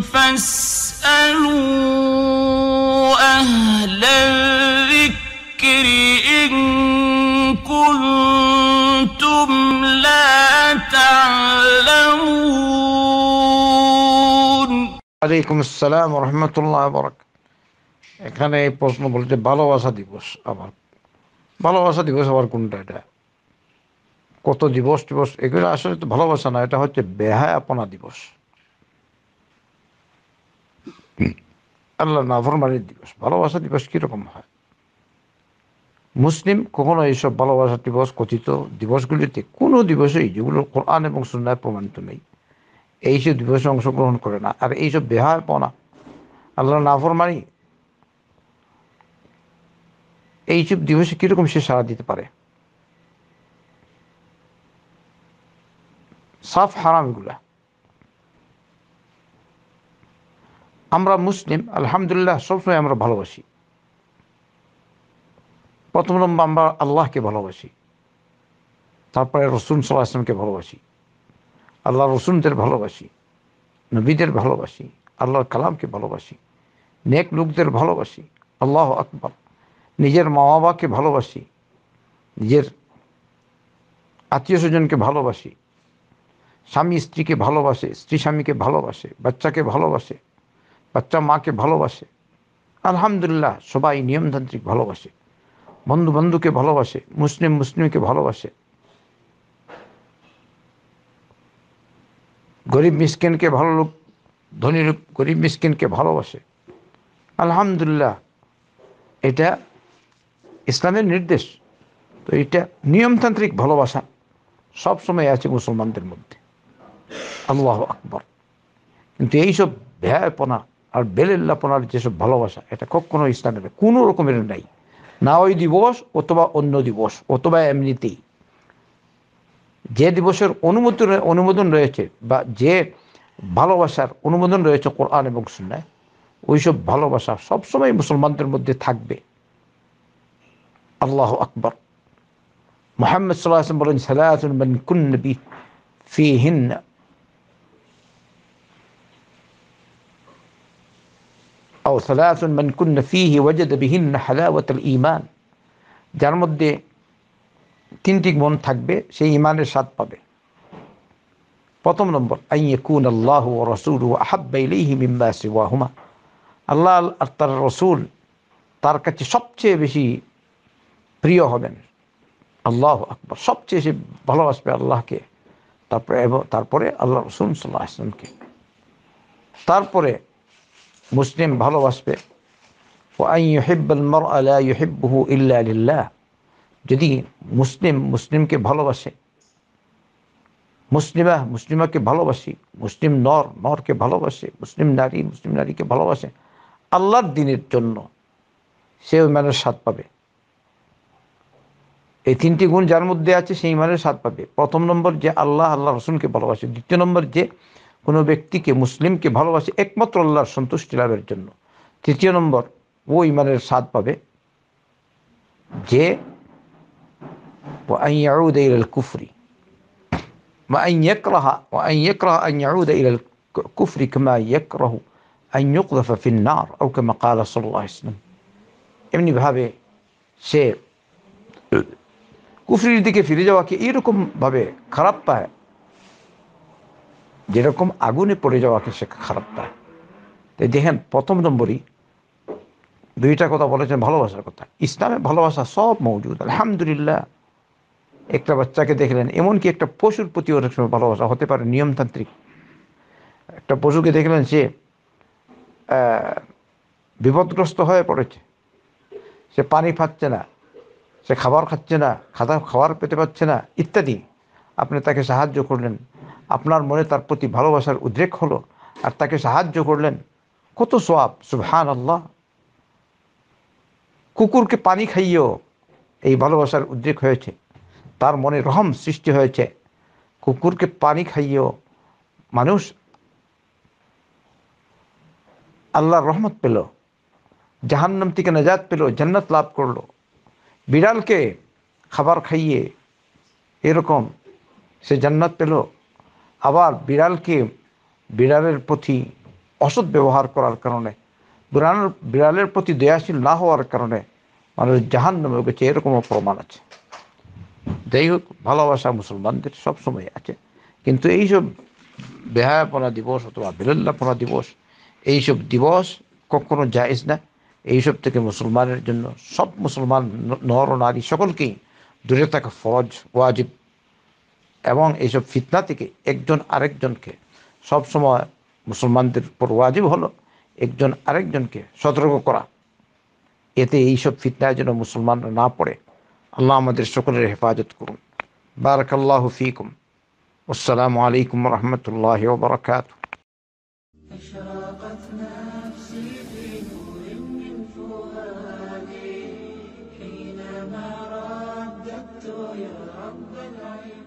এখানে এই প্রশ্ন বলতে ভালোবাসা দিবস আবার ভালোবাসা দিবস আবার কোনটা এটা কত দিবস দিবস এগুলো আসলে তো ভালোবাসা না এটা হচ্ছে আপনা দিবস আল্লাহ নাফরমানির দিবস ভালোবাসা দিবস কীরকম হয় মুসলিম কখনো এইসব ভালোবাসা দিবস কথিত দিবসগুলিতে কোনো দিবসেই যেগুলো কোরআন এবং সুন্দর প্রমাণিত নেই এইসব দিবসে অংশগ্রহণ করে না আর এইসব বেহায় পনা আল্লাহ নাফরমানি এইসব দিবসে কীরকম সে সাড়া দিতে পারে সাফ হারাম এগুলা আমরা মুসলিম আলহামদুলিল্লাহ সবসময় আমরা ভালোবাসি প্রথম নম্বর আমরা আল্লাহকে ভালোবাসি তারপরে রসুন সাল আসলামকে ভালোবাসি আল্লাহ রসুনদের ভালোবাসি নবীদের ভালোবাসি আল্লাহর কালামকে ভালোবাসি নেক লোকদের ভালোবাসি আল্লাহ আকবর নিজের মা বাবাকে ভালোবাসি নিজের আত্মীয় স্বজনকে ভালোবাসি স্বামী স্ত্রীকে ভালোবাসে স্ত্রী স্বামীকে ভালোবাসে বাচ্চাকে ভালোবাসে বাচ্চা মাকে ভালোবাসে আলহামদুলিল্লাহ সবাই নিয়মতান্ত্রিক ভালোবাসে বন্ধু বন্ধুকে ভালোবাসে মুসলিম মুসলিমকে ভালোবাসে গরিব মিসকিনকে ভালো লোক ধনী লোক গরিব মিসকিনকে ভালোবাসে আলহামদুলিল্লাহ এটা ইসলামের নির্দেশ তো এটা নিয়মতান্ত্রিক ভালোবাসা সবসময় আছে মুসলমানদের মধ্যে আল্লাহ আকবর কিন্তু এইসব ব্যয়পনা আর বেলেল্লাপনার যেসব ভালোবাসা এটা কখনো ইসলামের কোনো রকমের নাই না ওই দিবস অথবা অন্য দিবস অথবা এমনিতেই যে দিবসের অনুমতি অনুমোদন রয়েছে বা যে ভালোবাসার অনুমোদন রয়েছে কোরআন এবং সুন্নায় ওইসব ভালোবাসা সবসময় মুসলমানদের মধ্যে থাকবে আল্লাহ আকবর মোহাম্মদ সাল্লাহ বলেন সালাহ ফি হিন্না আও সালাসুন মানকুন্ন ফিহি ওয়াজাদ বিহিন হালাওয়াতুল ইমান যার মধ্যে তিনটি গুণ থাকবে সেই ইমানের স্বাদ পাবে প্রথম নম্বর আই ইয়াকুন আল্লাহ ওয়া রাসূলু আহাব্বা ইলাইহি মিম্মা সিওয়াহুমা আল্লাহ আর তার রসুল তার কাছে সবচেয়ে বেশি প্রিয় হবেন আল্লাহ আকবর সবচেয়ে সে ভালোবাসবে আল্লাহকে তারপরে তারপরে আল্লাহ রসুল সাল্লাহ আসলামকে তারপরে মুসলিম ভালোবাসবে ও আই মর যদি মুসলিম মুসলিমকে ভালোবাসে মুসলিমা মুসলিমাকে ভালোবাসি মুসলিম নর নরকে ভালোবাসে মুসলিম নারী মুসলিম নারীকে ভালোবাসে আল্লাহর দিনের জন্য সে ওই ম্যানের স্বাদ পাবে এই তিনটি গুণ যার মধ্যে আছে সেই মানুষ স্বাদ পাবে প্রথম নম্বর যে আল্লাহ আল্লাহ রসুলকে ভালোবাসে দ্বিতীয় নম্বর যে কোনো ব্যক্তিকে মুসলিমকে ভালোবাসে একমাত্র আল্লাহর সন্তুষ্টি লাভের জন্য তৃতীয় নম্বর ও ইমানের স্বাদ পাবে যে কুফরি وأن يكره وأن يكره أن يعود إلى الكفر كما يكره أن يقذف في النار أو كما قال صلى الله عليه وسلم এমনি ভাবে সে কুফরির দিকে ফিরে যাওয়াকে এরকম ভাবে খারাপ পায় যেরকম আগুনে পড়ে যাওয়াকে সে খারাপ তাই দেখেন প্রথম নম্বরই দুইটা কথা বলেছেন ভালোবাসার কথা ইসলামে ভালোবাসা সব মৌজুদ আলহামদুলিল্লাহ একটা বাচ্চাকে দেখলেন এমনকি একটা পশুর প্রতি অনেক সময় ভালোবাসা হতে পারে নিয়মতান্ত্রিক একটা পশুকে দেখলেন সে বিপদগ্রস্ত হয়ে পড়েছে সে পানি পাচ্ছে না সে খাবার খাচ্ছে না খাতা খাবার পেতে পাচ্ছে না ইত্যাদি আপনি তাকে সাহায্য করলেন আপনার মনে তার প্রতি ভালোবাসার উদ্রেক হলো আর তাকে সাহায্য করলেন কত সোয়াব সুহান আল্লাহ কুকুরকে পানি খাইয়েও এই ভালোবাসার উদ্রেক হয়েছে তার মনে রহম সৃষ্টি হয়েছে কুকুরকে পানি খাইয়েও মানুষ আল্লাহর রহমত পেল জাহান্নাম থেকে নাজাত পেল জান্নাত লাভ করলো বিড়ালকে খাবার খাইয়ে এরকম সে জান্নাত পেল আবার বিড়ালকে বিড়ালের প্রতি অসৎ ব্যবহার করার কারণে বিড়ালের বিড়ালের প্রতি দয়াশীল না হওয়ার কারণে মানুষ জাহান নামে গেছে এরকমও প্রমাণ আছে যাই হোক ভালোবাসা মুসলমানদের সবসময় আছে কিন্তু এইসব বেহায়াপনা দিবস অথবা বিরল্লাপনা দিবস এইসব দিবস কখনো জায়েজ না এইসব থেকে মুসলমানের জন্য সব মুসলমান নর নারী সকলকেই দূরে থাকা ফরজ ওয়াজিব এবং এইসব ফিতনা থেকে একজন আরেকজনকে সবসময় মুসলমানদের উপর ওয়াজিব হলো একজন আরেকজনকে সতর্ক করা এতে এইসব ফিতনায় যেন মুসলমানরা না পড়ে আল্লাহ আমাদের সকলের হেফাজত করুন বারাকাল্লাহ ফিকুম আসসালামু আলাইকুম রহমতুল্লাহ বরকাত أشراقت نفسي